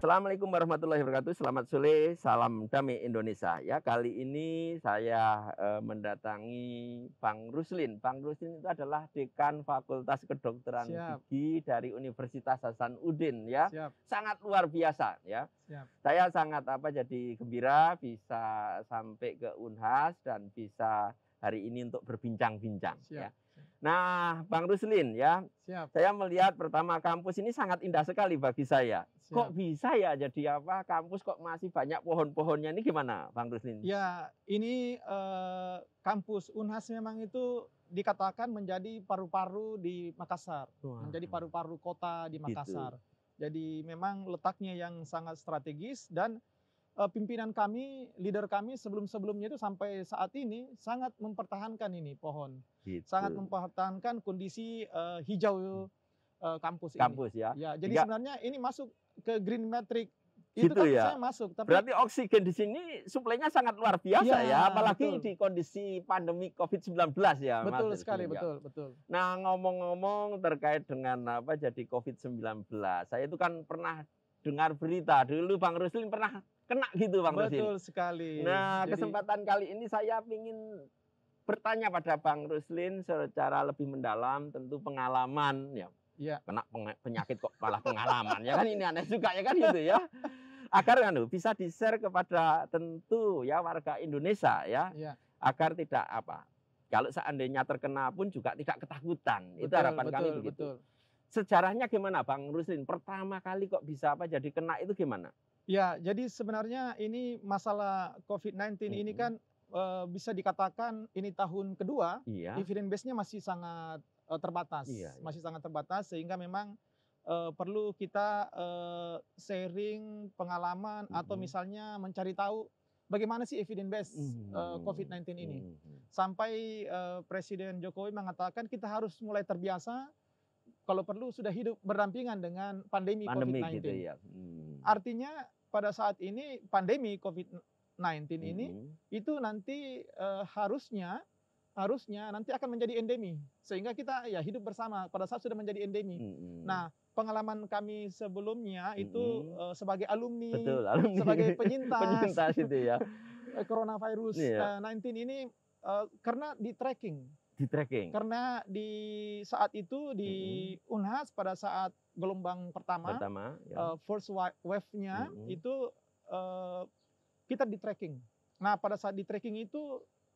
Assalamualaikum warahmatullahi wabarakatuh. Selamat sore, salam damai Indonesia. Ya, kali ini saya e, mendatangi Bang Ruslin. Bang Ruslin itu adalah dekan Fakultas Kedokteran Siap. Gigi dari Universitas Hasan Udin ya. Siap. Sangat luar biasa ya. Siap. Saya sangat apa jadi gembira bisa sampai ke Unhas dan bisa hari ini untuk berbincang-bincang ya. Nah, Bang Ruslin ya, Siap. saya melihat pertama kampus ini sangat indah sekali bagi saya. Siap. Kok bisa ya jadi apa kampus kok masih banyak pohon-pohonnya ini gimana, Bang Ruslin? Ya, ini eh, kampus Unhas memang itu dikatakan menjadi paru-paru di Makassar, wow. menjadi paru-paru kota di gitu. Makassar. Gitu. Jadi memang letaknya yang sangat strategis dan Eh, pimpinan kami, leader kami sebelum-sebelumnya itu sampai saat ini sangat mempertahankan ini pohon. Gitu. Sangat mempertahankan kondisi uh, hijau uh, eh, kampus, kampus ini. Kampus ya. Ya, jadi Jika, sebenarnya ini masuk ke green metric itu gitu kan ya. saya masuk. Tapi... Berarti oksigen di sini suplainya sangat luar biasa ya, ya apalagi betul. di kondisi pandemi COVID-19 ya. Betul Mas sekali, ya. betul, betul. Nah ngomong-ngomong terkait dengan apa jadi COVID-19, saya itu kan pernah dengar berita dulu Bang Ruslin pernah kena gitu Bang Betul Rosin. sekali. Nah, Jadi... kesempatan kali ini saya ingin bertanya pada Bang Ruslin secara lebih mendalam tentu pengalaman ya. Iya. Kena penyakit kok malah pengalaman ya kan ini aneh juga ya kan gitu ya. Agar kan bisa di-share kepada tentu ya warga Indonesia ya. ya. Agar tidak apa kalau seandainya terkena pun juga tidak ketakutan. Betul, itu harapan betul, kami begitu. Betul. Sejarahnya gimana Bang Ruslin? Pertama kali kok bisa apa jadi kena itu gimana? Ya, jadi sebenarnya ini masalah COVID-19 hmm. ini kan uh, bisa dikatakan ini tahun kedua, iya. dividend base-nya masih sangat uh, terbatas, iya, iya. masih sangat terbatas sehingga memang uh, perlu kita uh, sharing pengalaman hmm. atau misalnya mencari tahu bagaimana sih evidence base hmm. uh, COVID-19 ini. Hmm. Sampai uh, Presiden Jokowi mengatakan kita harus mulai terbiasa kalau perlu sudah hidup berdampingan dengan pandemi, pandemi COVID-19. Gitu ya. hmm. Artinya pada saat ini pandemi COVID-19 ini mm-hmm. itu nanti uh, harusnya harusnya nanti akan menjadi endemi sehingga kita ya hidup bersama pada saat sudah menjadi endemi. -hmm. Nah, pengalaman kami sebelumnya itu -hmm. uh, sebagai alumni, Betul, alumni sebagai penyintas, penyintas itu ya. Eh, coronavirus yeah. uh, 19 ini uh, karena di tracking. Di tracking. Karena di saat itu di mm -hmm. Unhas pada saat gelombang pertama, pertama ya. uh, eh, first wave-nya mm-hmm. itu uh, kita di tracking. Nah pada saat di tracking itu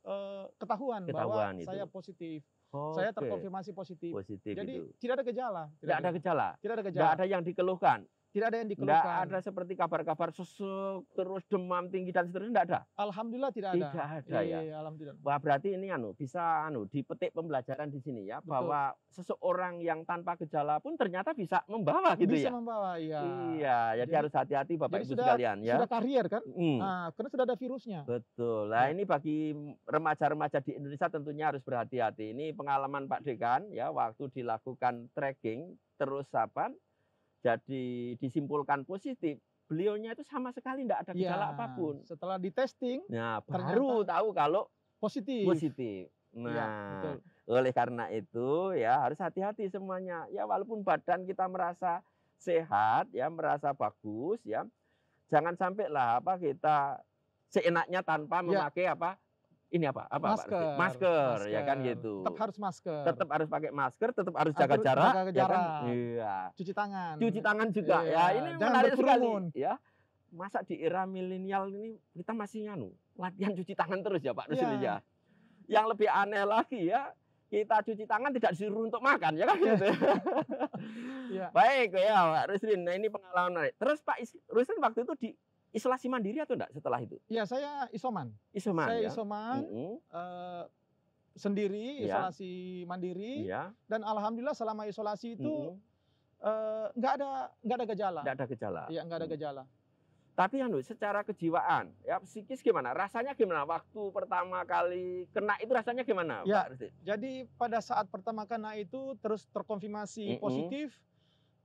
uh, eh, ketahuan, ketahuan bahwa itu. saya positif. Oh, saya terkonfirmasi positif. positif Jadi itu. tidak ada gejala. Tidak, tidak ada gejala. Tidak ada gejala. Tidak ada yang dikeluhkan. Tidak ada yang dikeluhkan. Tidak ada seperti kabar-kabar sesek, terus demam tinggi dan seterusnya tidak ada. Alhamdulillah tidak ada. Tidak ada iya, ya. Iya, alhamdulillah. Wah, berarti ini anu bisa anu dipetik pembelajaran di sini ya Betul. bahwa seseorang yang tanpa gejala pun ternyata bisa membawa gitu ya. Bisa membawa, ya Iya, jadi, jadi harus hati-hati Bapak Ibu sudah, sekalian ya. Sudah karier kan? Hmm. Nah, karena sudah ada virusnya. Betul. Nah, ya. ini bagi remaja-remaja di Indonesia tentunya harus berhati-hati. Ini pengalaman Pak Dekan ya waktu dilakukan tracking terus apa? jadi disimpulkan positif, beliaunya itu sama sekali tidak ada iya, gejala ya, apapun. Setelah ditesting, nah baru tahu kalau positif. Positif. Iya, nah, ya, oleh karena itu ya harus hati-hati semuanya. Ya walaupun badan kita merasa sehat, ya merasa bagus, ya jangan sampai lah apa kita seenaknya tanpa ya. memakai apa ini apa? Apa masker, Pak? Masker, masker, ya kan gitu. Tetap harus masker. Tetap harus pakai masker, tetap harus jaga jarak, jaga jarak. Ya kan? Iya. Cuci tangan. Cuci tangan juga iya. ya. Ini Jangan menarik berkerumun. sekali ya. Masa di era milenial ini kita masih nganu latihan cuci tangan terus ya Pak Rusli iya. ya. Yang lebih aneh lagi ya, kita cuci tangan tidak disuruh untuk makan ya kan iya. gitu. Ya. Iya. Baik ya Pak Rusli. Nah ini pengalaman menarik. Terus Pak Rusli waktu itu di isolasi mandiri atau enggak setelah itu? Ya saya isoman. Isoman. Saya ya? isoman. Mm -hmm. uh, sendiri ya. isolasi mandiri ya. dan alhamdulillah selama isolasi itu mm -hmm. uh, eh, nggak ada nggak ada gejala nggak ada gejala iya nggak ada mm. gejala tapi anu secara kejiwaan ya psikis gimana rasanya gimana waktu pertama kali kena itu rasanya gimana ya Pak jadi pada saat pertama kena itu terus terkonfirmasi mm -hmm. positif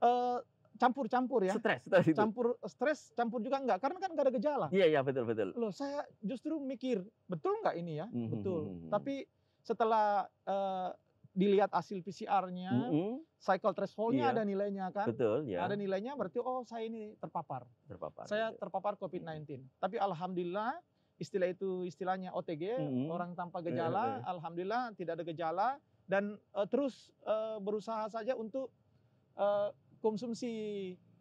uh, campur-campur ya. Stres, stres itu. Campur stres, campur juga enggak karena kan enggak ada gejala. Iya, iya betul betul. Loh, saya justru mikir, betul enggak ini ya? Mm -hmm. Betul. Mhm, mhm. Tapi setelah uh, dilihat hasil PCR-nya, mm -hmm. cycle threshold-nya yeah. ada nilainya kan? Betul, ya. Ada nilainya berarti oh saya ini terpapar. Terpapar. Saya betul. Iya. terpapar COVID-19. Tapi alhamdulillah istilah itu istilahnya OTG, mm -hmm. orang tanpa eh, gejala, mm -hmm. alhamdulillah tidak ada gejala dan uh, terus uh, berusaha saja untuk konsumsi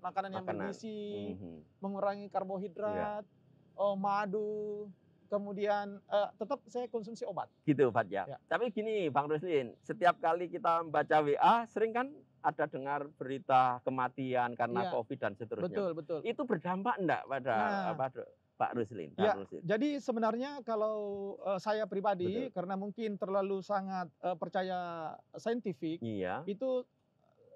makanan, makanan. yang bergizi, mm-hmm. mengurangi karbohidrat, yeah. Oh, madu, kemudian uh, tetap saya konsumsi obat. Gitu Pak ya. Yeah. Tapi gini Bang Ruslin, setiap kali kita membaca WA sering kan ada dengar berita kematian karena yeah. Covid dan seterusnya. Betul, betul. Itu berdampak enggak pada nah. apa Pak Ruslin. Pak ya, Ruslin. Jadi sebenarnya kalau uh, saya pribadi Betul. karena mungkin terlalu sangat uh, percaya saintifik, iya. itu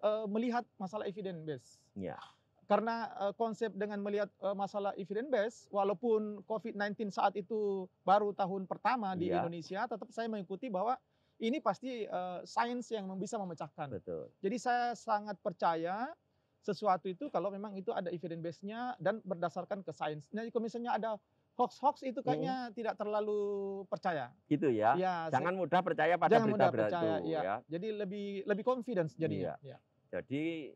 uh, melihat masalah evidence based. Ya. Karena uh, konsep dengan melihat uh, masalah evidence based, walaupun COVID-19 saat itu baru tahun pertama di yeah. Indonesia, tetap saya mengikuti bahwa ini pasti uh, sains yang bisa memecahkan. Betul. Jadi saya sangat percaya sesuatu itu kalau memang itu ada evidence base-nya dan berdasarkan ke sains. Nah, kalau misalnya ada hoax-hoax itu kayaknya hmm. tidak terlalu percaya. Gitu ya. ya jangan saya, mudah percaya pada berita berita itu ya. ya. Jadi lebih lebih confidence jadinya. Iya. Ya. Jadi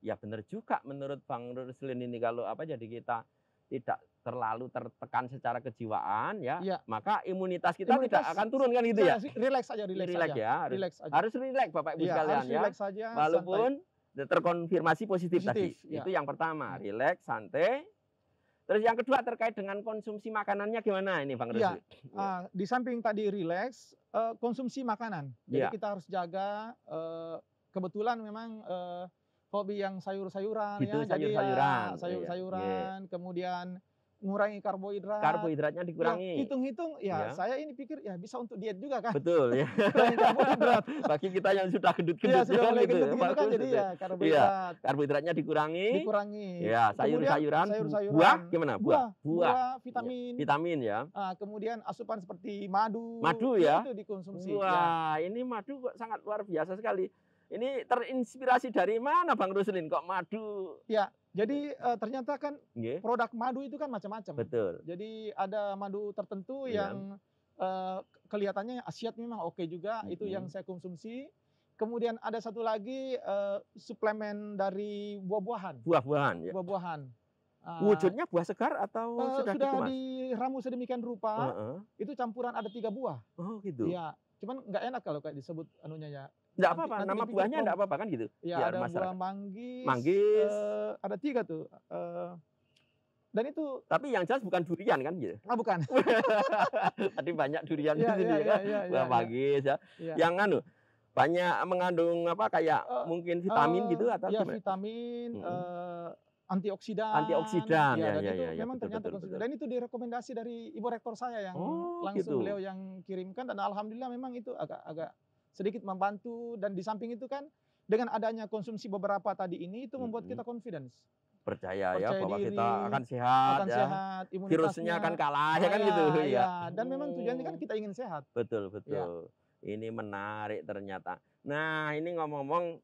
ya benar juga menurut Bang Ruslin ini kalau apa jadi kita tidak terlalu tertekan secara kejiwaan ya, ya. maka imunitas kita imunitas, tidak akan turun kan gitu nah, ya. Rileks aja, rileks. relax ya. Harus, relax aja. Harus rileks Bapak Ibu ya, sekalian ya. Relax aja, Walaupun santai. terkonfirmasi positif, positif tadi. Ya. Itu yang pertama, hmm. rileks, santai. Terus yang kedua terkait dengan konsumsi makanannya gimana ini Bang iya, Ruslin? Ya, uh, di samping tadi rileks, uh, konsumsi makanan. Jadi ya. kita harus jaga uh, kebetulan memang uh, hobi yang sayur-sayuran gitu ya, sayur-sayuran, ya, sayur-sayuran, iya. kemudian ngurangi karbohidrat. Karbohidratnya dikurangi. Ya, hitung-hitung ya, ya, saya ini pikir ya bisa untuk diet juga kan. Betul ya. karbohidrat. Bagi kita yang sudah gendut-gendut ya, sudah kan mulai gitu, ya, gendut kan jadi gitu ya. ya karbohidrat. Ya, karbohidratnya dikurangi. Dikurangi. Ya, sayur-sayuran, sayur buah gimana? Buah. Buah, buah, buah iya. vitamin. Ya, vitamin ya. Nah, kemudian asupan seperti madu. Madu ya. Itu dikonsumsi. Wah, ya. ini madu sangat luar biasa sekali. Ini terinspirasi dari mana Bang Ruslin kok madu? Ya, jadi uh, ternyata kan yeah. produk madu itu kan macam-macam. Betul. Jadi ada madu tertentu yeah. yang uh, kelihatannya asiat memang oke juga, mm -hmm. itu yang saya konsumsi. Kemudian ada satu lagi uh, suplemen dari buah-buahan. Buah-buahan. Ya. Buah-buahan. Uh, Wujudnya buah segar atau uh, sudah, sudah diramu sedemikian rupa. Uh -uh. Itu campuran ada tiga buah. Oh gitu. Ya, Cuman nggak enak kalau kayak disebut anunya ya Enggak apa-apa, nama buahnya enggak apa-apa kan gitu. Ya, ada masyarakat. buah manggis. Manggis. Uh, ada tiga tuh. Uh, dan itu tapi yang jelas bukan durian kan gitu ah bukan tadi banyak durian ya, di gitu sini iya, ya, kan ya, ya, buah ya, manggis ya. ya yang anu banyak mengandung apa kayak uh, mungkin vitamin uh, gitu atau ya, gimana? vitamin hmm. uh, antioksidan antioksidan ya, ya, dan ya, itu ya, memang ya, betul, ternyata betul, betul, betul. dan itu direkomendasi dari ibu rektor saya yang oh, langsung gitu. beliau yang kirimkan dan alhamdulillah memang itu agak agak sedikit membantu dan di samping itu kan dengan adanya konsumsi beberapa tadi ini itu membuat kita confidence percaya, ya percaya ya bahwa kita akan sehat akan ya. sehat virusnya akan kalah ya kan iya, gitu ya, ya. dan hmm. memang tujuannya kan kita ingin sehat betul iya. betul ya. ini menarik ternyata nah ini ngomong-ngomong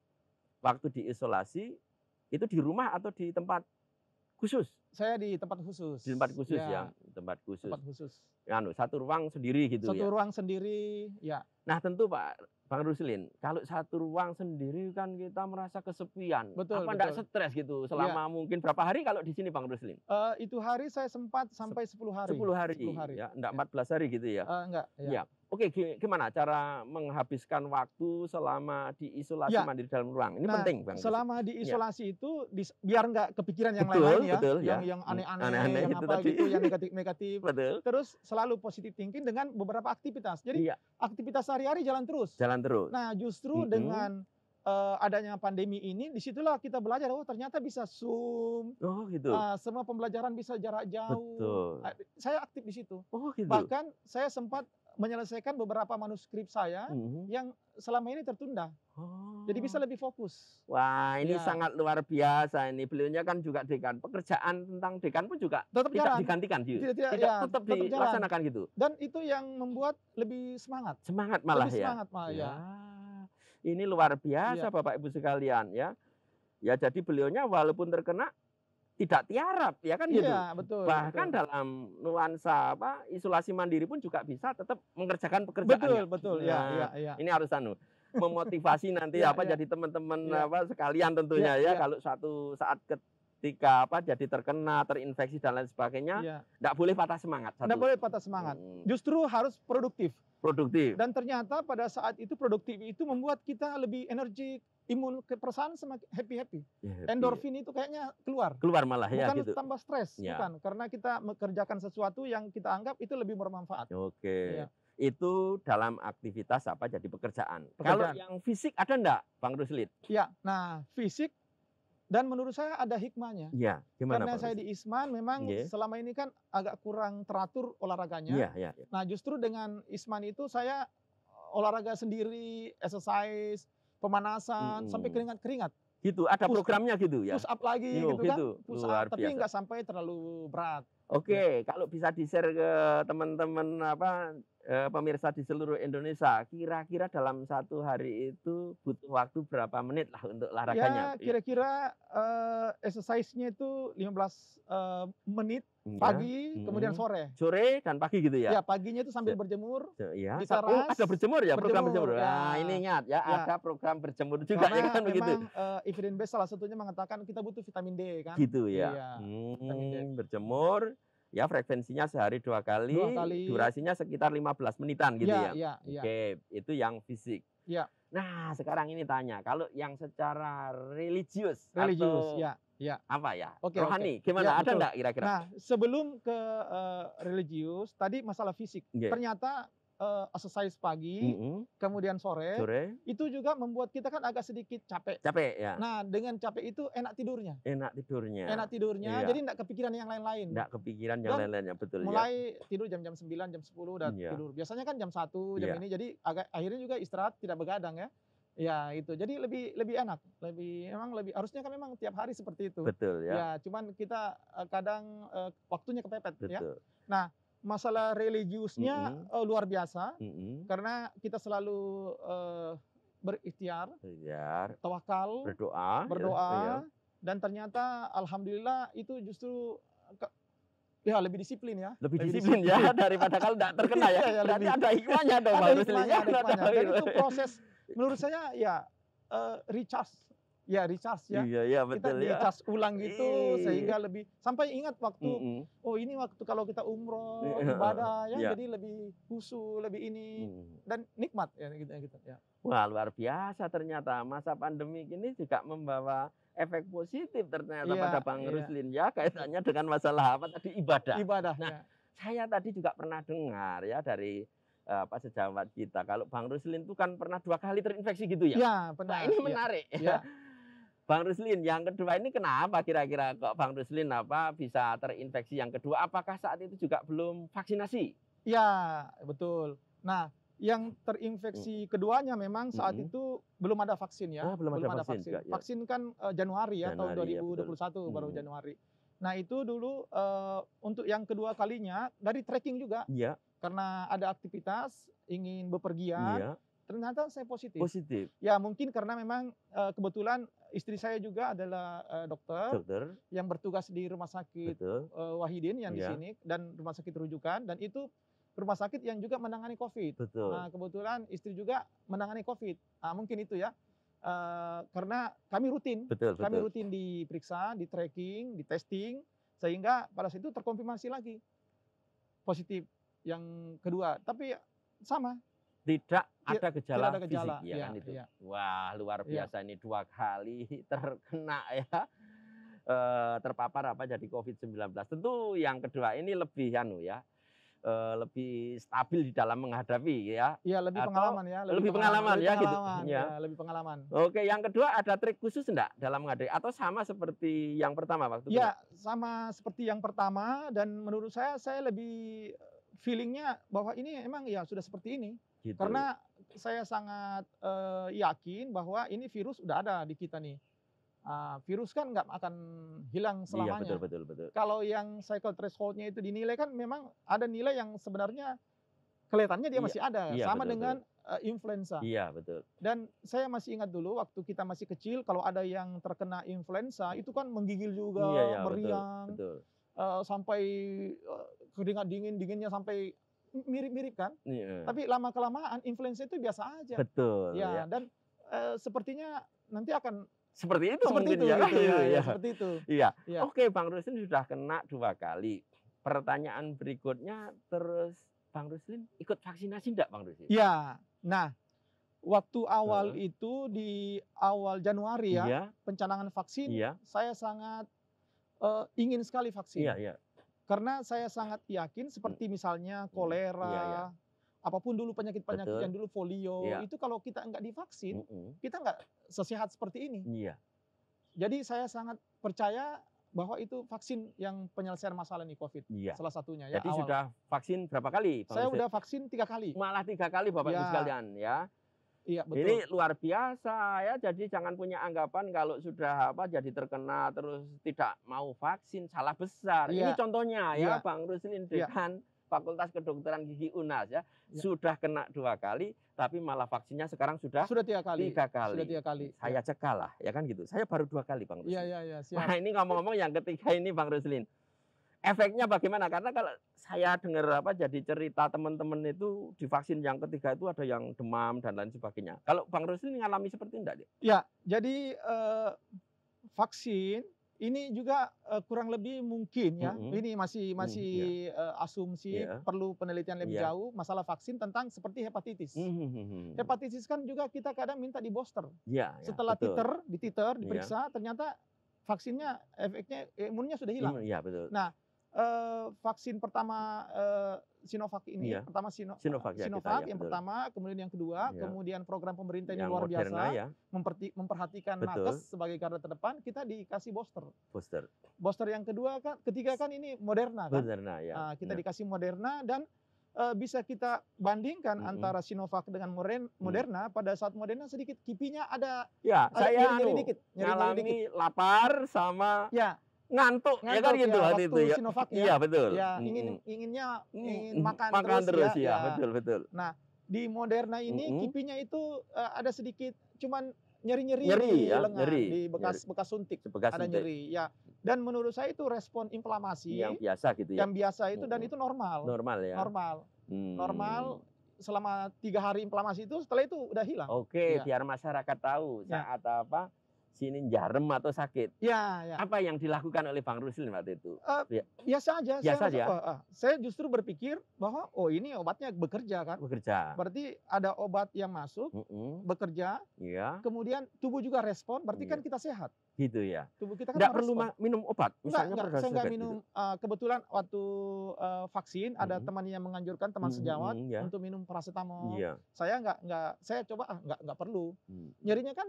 waktu diisolasi itu di rumah atau di tempat khusus saya di tempat khusus di tempat khusus ya, ya. tempat khusus tempat khusus ya, satu ruang sendiri gitu satu ya satu ruang sendiri ya nah tentu pak Bang Ruslin, kalau satu ruang sendiri kan kita merasa kesepian. Betul. Apa tidak stres gitu selama ya. mungkin berapa hari kalau di sini Bang Ruslin? Uh, eh, itu hari saya sempat sampai 10 hari. 10 hari. 10 hari. Ya, enggak ya. 14 hari gitu ya. Uh, eh, enggak. Ya. ya. Oke, gimana cara menghabiskan waktu selama di isolasi ya. mandiri dalam ruang? Ini nah, penting, Bang. Selama iya. di isolasi ya. itu biar nggak kepikiran yang lain-lain ya, betul, yang ya. yang hmm, aneh-aneh, yang itu apa tadi. gitu, yang negatif-negatif. betul. Terus selalu positif thinking dengan beberapa aktivitas. Jadi ya. aktivitas sehari-hari jalan terus. Jalan terus. Nah, justru mm -hmm. dengan uh, adanya pandemi ini, disitulah kita belajar. Oh, ternyata bisa zoom. Oh, gitu. Uh, semua pembelajaran bisa jarak jauh. Betul. Uh, saya aktif di situ. Oh, gitu. Bahkan saya sempat menyelesaikan beberapa manuskrip saya hmm. yang selama ini tertunda. Oh. Jadi bisa oh. lebih fokus. Wah, ini ya. sangat luar biasa ini. Beliaunya kan juga dekan. Pekerjaan tentang dekan pun juga tetap tidak jalan. digantikan gitu. Tidak, tidak, tidak ya, tetap, tetap dilaksanakan jalan. gitu. Dan itu yang membuat lebih semangat. Semangat malah lebih ya. Semangat malah ya. ya. Ini luar biasa ya. Bapak Ibu sekalian ya. Ya jadi beliaunya walaupun terkena tidak tiarap ya kan iya, gitu. Betul, Bahkan betul. dalam nuansa apa isolasi mandiri pun juga bisa tetap mengerjakan pekerjaan. Betul, ya. betul. Iya, nah, iya, iya. Ini harus anu memotivasi nanti iya, apa iya. jadi teman-teman iya. apa sekalian tentunya ya, ya, iya. kalau suatu saat ketika apa jadi terkena, terinfeksi dan lain sebagainya, tidak iya. ya. boleh patah semangat. Tidak boleh patah semangat. Hmm. Justru harus produktif. Produktif. Dan ternyata pada saat itu produktif itu membuat kita lebih energik, imun perusahaan semakin happy happy. Ya, happy. Endorfin itu kayaknya keluar. Keluar malah bukan ya. Bukan gitu. tambah stres, ya. bukan. Karena kita mengerjakan sesuatu yang kita anggap itu lebih bermanfaat. Oke. Ya. Itu dalam aktivitas apa? Jadi pekerjaan. pekerjaan. Kalau yang fisik ada enggak, Bang Ruslit? Ya. Nah, fisik dan menurut saya ada hikmahnya. Ya, gimana, Karena Pak saya di Isman memang yeah. selama ini kan agak kurang teratur olahraganya. Yeah, yeah, yeah. Nah, justru dengan Isman itu saya olahraga sendiri, exercise, pemanasan hmm. sampai keringat-keringat. Gitu, ada push, programnya gitu ya. Push up lagi Yo, gitu, kan? gitu kan. Push up, biasa. tapi enggak sampai terlalu berat. Oke, okay, kalau bisa di-share ke teman-teman apa eh, pemirsa di seluruh Indonesia, kira-kira dalam satu hari itu butuh waktu berapa menit lah untuk olahraganya? Ya, kira-kira uh, exercise-nya itu 15 uh, eh, menit Pagi, hmm. kemudian sore. Sore dan pagi gitu ya. Ya, paginya itu sambil berjemur. Iya. Di teras. Oh, ada berjemur ya, program berjemur. Nah, nah, ini ingat ya, ya, ada program berjemur juga Karena ya kan memang, begitu. Uh, Evelyn Base salah satunya mengatakan kita butuh vitamin D kan. Gitu ya. ya. Hmm, berjemur ya frekuensinya sehari dua kali, dua kali, durasinya sekitar 15 menitan gitu iya, ya. ya. ya. Oke, itu yang fisik. Ya. Nah, sekarang ini tanya, kalau yang secara religius, religius atau ya, ya. apa ya? Okay, rohani, okay. gimana? Ya, ada enggak kira-kira? Nah, sebelum ke uh, religius, tadi masalah fisik. Okay. Iya. Ternyata uh, exercise pagi, mm -hmm. kemudian sore, sore, itu juga membuat kita kan agak sedikit capek. Capek ya. Nah dengan capek itu enak tidurnya. Enak tidurnya. Enak tidurnya. Iya. Jadi tidak kepikiran yang lain-lain. Tidak kepikiran yang lain lain ya betul. Mulai ya. tidur jam-jam 9, jam sepuluh dan iya. tidur. Biasanya kan jam satu, jam iya. ini. Jadi agak akhirnya juga istirahat tidak begadang ya. Ya itu. Jadi lebih lebih enak, lebih memang lebih harusnya kan memang tiap hari seperti itu. Betul ya. Ya, cuman kita eh, kadang uh, waktunya kepepet ya. Betul. ya. Nah, masalah religiusnya mm -hmm. uh, luar biasa mm -hmm. karena kita selalu uh, berikhtiar, berikhtiar, tawakal, berdoa, berdoa, ya, ya. dan ternyata alhamdulillah itu justru ya lebih disiplin ya. Lebih, lebih disiplin, ya, disiplin ya daripada kalau tidak terkena ya. ya, lebih, ada hikmahnya dong. Ya. Ada hikmahnya, ada hikmahnya. Dan itu ya. proses menurut saya ya uh, recharge ya recharge ya. Iya, iya betul kita ya. recharge ulang gitu Iyi. sehingga lebih sampai ingat waktu mm -hmm. oh ini waktu kalau kita umroh iya, ibadah ya yeah. jadi lebih khusus, lebih ini mm. dan nikmat ya gitu ya. Gitu, ya. Wah, luar biasa ternyata masa pandemi ini juga membawa efek positif ternyata yeah, pada Bang yeah. Ruslin ya kaitannya dengan masalah apa tadi ibadah. Ibadah. Nah, yeah. saya tadi juga pernah dengar ya dari eh, apa sejawat kita kalau Bang Ruslin itu kan pernah dua kali terinfeksi gitu ya. Iya, pernah. Nah, ini ya. menarik. Ya. Yeah. Bang Ruslin, yang kedua ini kenapa kira-kira kok Bang Ruslin apa bisa terinfeksi yang kedua? Apakah saat itu juga belum vaksinasi? Ya, betul. Nah, yang terinfeksi hmm. keduanya memang saat hmm. itu belum ada vaksin ya. Ah, oh, belum, belum ada, ada vaksin. Vaksin, ya. vaksin kan uh, Januari ya Januari, tahun 2021 ya, hmm. baru hmm. Januari. Nah, itu dulu uh, untuk yang kedua kalinya dari tracking juga. Iya. Karena ada aktivitas ingin bepergian. Iya ternyata saya positif. Positif. Ya mungkin karena memang uh, kebetulan istri saya juga adalah uh, dokter, dokter yang bertugas di rumah sakit uh, Wahidin yang yeah. di iya. sini dan rumah sakit rujukan dan itu rumah sakit yang juga menangani COVID. Betul. Nah, kebetulan istri juga menangani COVID. Nah, mungkin itu ya. Uh, karena kami rutin, betul, kami betul. rutin diperiksa, di tracking, di testing, sehingga pada saat itu terkonfirmasi lagi positif yang kedua. Tapi sama, tidak iya, ada gejala, tidak ada gejala fisik ya, ya kan itu. Ya. Wah, luar iya. biasa ya. ini dua kali terkena ya. E, terpapar apa jadi COVID-19. Tentu yang kedua ini lebih anu ya. E, lebih stabil di dalam menghadapi ya. Iya, lebih Atau pengalaman ya, lebih, lebih pengalaman, pengalaman ya gitu. pengalaman, gitu. Ya. ya, lebih pengalaman. Oke, yang kedua ada trik khusus enggak dalam menghadapi atau sama seperti yang pertama waktu itu? Iya, sama seperti yang pertama dan menurut saya saya lebih eh, feelingnya bahwa ini emang ya sudah seperti ini Gitu. Karena saya sangat uh, yakin bahwa ini virus udah ada di kita nih. Uh, virus kan nggak akan hilang selamanya. Iya, betul, betul, betul. Kalau yang cycle thresholdnya itu dinilai kan memang ada nilai yang sebenarnya kelihatannya dia iya, masih ada, iya, sama betul, dengan betul. Uh, influenza. Iya betul. Dan saya masih ingat dulu waktu kita masih kecil, kalau ada yang terkena influenza itu kan menggigil juga, iya, iya, meriang, betul, betul. Uh, sampai uh, keringat dingin, dinginnya sampai mirip-mirip kan. Yeah. Tapi lama kelamaan influence itu biasa aja. Betul. Ya, ya. dan uh, sepertinya nanti akan seperti itu seperti itu, ya. Gitu, ya, ya. Seperti itu. Iya. Ya. Oke, Bang Ruslin sudah kena dua kali. Pertanyaan berikutnya terus Bang Ruslin ikut vaksinasi tidak, Bang Ruslin? Ya. Nah, waktu awal hmm. itu di awal Januari ya, ya. pencanangan vaksin, ya. saya sangat uh, ingin sekali vaksin. Ya, ya. Karena saya sangat yakin hmm. seperti misalnya hmm. kolera, ya, ya. apapun dulu penyakit-penyakit yang dulu folio, ya. itu kalau kita nggak divaksin, mm -mm. kita nggak sesehat seperti ini. Iya. Jadi saya sangat percaya bahwa itu vaksin yang penyelesaian masalah ini COVID. Iya. Salah satunya. Ya, Jadi awal. sudah vaksin berapa kali? Pak saya sudah vaksin tiga kali. Malah tiga kali Bapak-Ibu ya. sekalian ya. Iya, betul. Ini luar biasa ya. Jadi jangan punya anggapan kalau sudah apa jadi terkena terus tidak mau vaksin salah besar. Iya. Ini contohnya ya, iya. Bang Ruslin iya. dengan iya. Fakultas Kedokteran Gigi Unas ya. Iya. Sudah kena dua kali, tapi malah vaksinnya sekarang sudah sudah tiga kali. Tiga kali. Sudah tiga kali. Saya iya. cekalah ya kan gitu. Saya baru dua kali, Bang iya, Ruslin. Iya, iya, iya. Nah ini ngomong-ngomong yang ketiga ini, Bang Ruslin efeknya bagaimana? Karena kalau saya dengar apa jadi cerita teman-teman itu di vaksin yang ketiga itu ada yang demam dan lain sebagainya. Kalau Bang Rusli mengalami seperti enggak? Ya, jadi eh, vaksin ini juga eh, kurang lebih mungkin ya. Mm -hmm. Ini masih masih mm, iya. yeah. eh, asumsi yeah. perlu penelitian lebih yeah. jauh masalah vaksin tentang seperti hepatitis. Mm -hmm. Hepatitis kan juga kita kadang minta di booster. Yeah, yeah, Setelah betul. titer, dititer, iya. diperiksa yeah. ternyata vaksinnya efeknya imunnya sudah hilang. mm, iya, yeah, betul. Nah, uh, vaksin pertama uh, Sinovac ini, iya. pertama Sino, Sinovac, ya, Sinovac kita, ya, yang betul. pertama, kemudian yang kedua, iya. kemudian program pemerintah ini yang luar Moderna, biasa, ya. memperhatikan betul. nakes sebagai garda terdepan, kita dikasih booster. Booster. Booster yang kedua kan, ketiga kan ini Moderna kan. Moderna ya. Nah, kita ya. dikasih Moderna dan uh, bisa kita bandingkan mm -hmm. antara Sinovac dengan mm. Moderna mm. pada saat Moderna sedikit kipinya ada ya ada saya nyeri, -nyeri anu, dikit nyeri, -nyeri, dikit. lapar sama ya ngantuk, ngantuk ya kan gitu ya, itu ya. ya. Iya betul. Ya, ingin inginnya ingin makan, makan terus, ya, terus ya. ya. Betul betul. Nah, di Moderna ini -hmm. kipinya itu uh, ada sedikit cuman nyeri-nyeri nyeri, di ya, lengan, nyeri, di bekas nyeri. bekas suntik, bekas ada suntik. nyeri ya. Dan menurut saya itu respon inflamasi yang biasa gitu ya. Yang biasa itu dan itu normal. Normal ya. Normal. Hmm. Normal selama tiga hari inflamasi itu setelah itu udah hilang. Oke, ya. biar masyarakat tahu ya. saat ya. apa sini jarem atau sakit. Ya, ya. Apa yang dilakukan oleh Bang Ruslin waktu itu? Uh, ya. Biasa aja. Biasa saya, aja. Oh, uh, saya justru berpikir bahwa oh ini obatnya bekerja kan. Bekerja. Berarti ada obat yang masuk, mm -mm. bekerja. Iya. Kemudian tubuh juga respon, berarti kan iya. kita sehat. Gitu ya. Tubuh kita kan nggak perlu minum obat. Misalnya enggak, enggak, saya nggak minum. Gitu. Uh, kebetulan waktu uh, vaksin mm ada teman yang menganjurkan teman mm sejawat mm untuk minum paracetamol. Yeah. Saya nggak nggak saya coba ah nggak nggak perlu. Mm. Nyerinya kan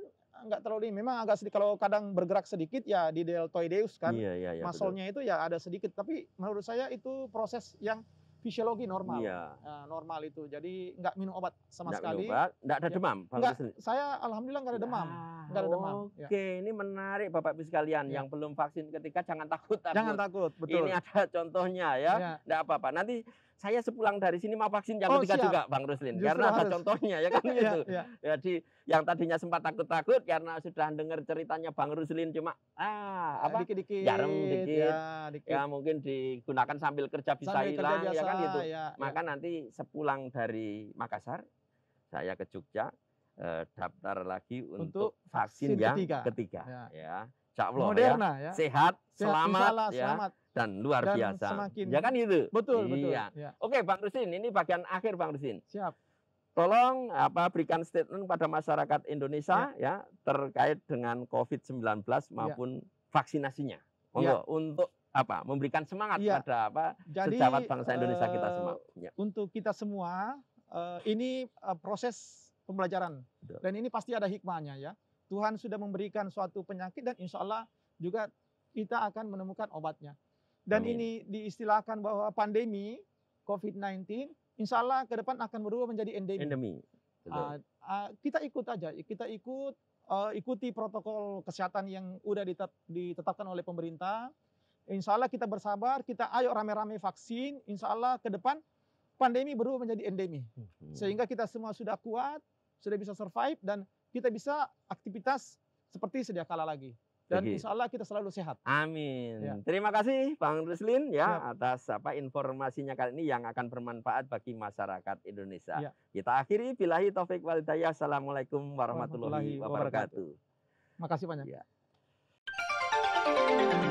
nggak terlalu ini. Memang agak sedikit kalau kadang bergerak sedikit ya di deltoideus kan. Iya, iya, iya, Masolnya itu ya ada sedikit. Tapi menurut saya itu proses yang fisiologi normal. Iya. Nah, normal itu. Jadi nggak minum obat sama nggak sekali. obat, nggak ada ya. demam. Enggak, saya alhamdulillah nggak ada demam. Nah, nggak ada demam. Ya. Oke, ya. ini menarik Bapak Ibu sekalian ya. yang belum vaksin ketika jangan takut, takut. Jangan takut, betul. Ini ada contohnya ya. ya. Nggak apa-apa. Nanti saya sepulang dari sini mau vaksin yang oh, ketiga oh, juga Bang Ruslin Justru karena ada contohnya ya kan gitu. Ya, ya. Jadi yang tadinya sempat takut-takut karena sudah dengar ceritanya Bang Ruslin cuma ah apa dikit-dikit jarum dikit ya, ya dikit. ya mungkin digunakan sambil kerja bisa sambil hilang kerja ya biasa, kan? ya kan gitu. Ya, Maka ya. nanti sepulang dari Makassar saya ke Jogja eh, daftar lagi untuk, untuk vaksin, vaksin yang ketiga, ketiga ya. ya. Allah ya. Moderna, ya. ya. Sehat, Sehat selamat, ya. selamat dan luar dan biasa. Semakin... Ya kan itu. Betul, iya. betul. Ya. Oke, Bang Rusin, ini bagian akhir Bang Rusin. Siap. Tolong apa berikan statement pada masyarakat Indonesia ya, ya terkait dengan COVID-19 maupun ya. vaksinasinya. Monggo ya. untuk apa? Memberikan semangat ya. pada apa Jadi, sejawat bangsa Indonesia uh, kita eh, semua. Ya. Untuk kita semua uh, ini uh, proses pembelajaran betul. dan ini pasti ada hikmahnya ya. Tuhan sudah memberikan suatu penyakit dan insya Allah juga kita akan menemukan obatnya. Dan Amin. ini diistilahkan bahwa pandemi COVID-19 insya Allah ke depan akan berubah menjadi endemi. Endemi. Uh, uh, kita ikut aja, kita ikut uh, ikuti protokol kesehatan yang udah ditet ditetapkan oleh pemerintah. Insya Allah kita bersabar, kita ayo rame-rame vaksin. Insya Allah ke depan pandemi berubah menjadi endemi. Hmm. Sehingga kita semua sudah kuat, sudah bisa survive dan kita bisa aktivitas seperti sedia kala lagi. Dan Begitu. insya Allah kita selalu sehat. Amin. Ya. Terima kasih Bang Ruslin ya, ya atas apa informasinya kali ini yang akan bermanfaat bagi masyarakat Indonesia. Ya. Kita akhiri bilahi taufik walidayah. Assalamualaikum warahmatullahi, warahmatullahi wabarakatuh. wabarakatuh. Makasih banyak. Ya.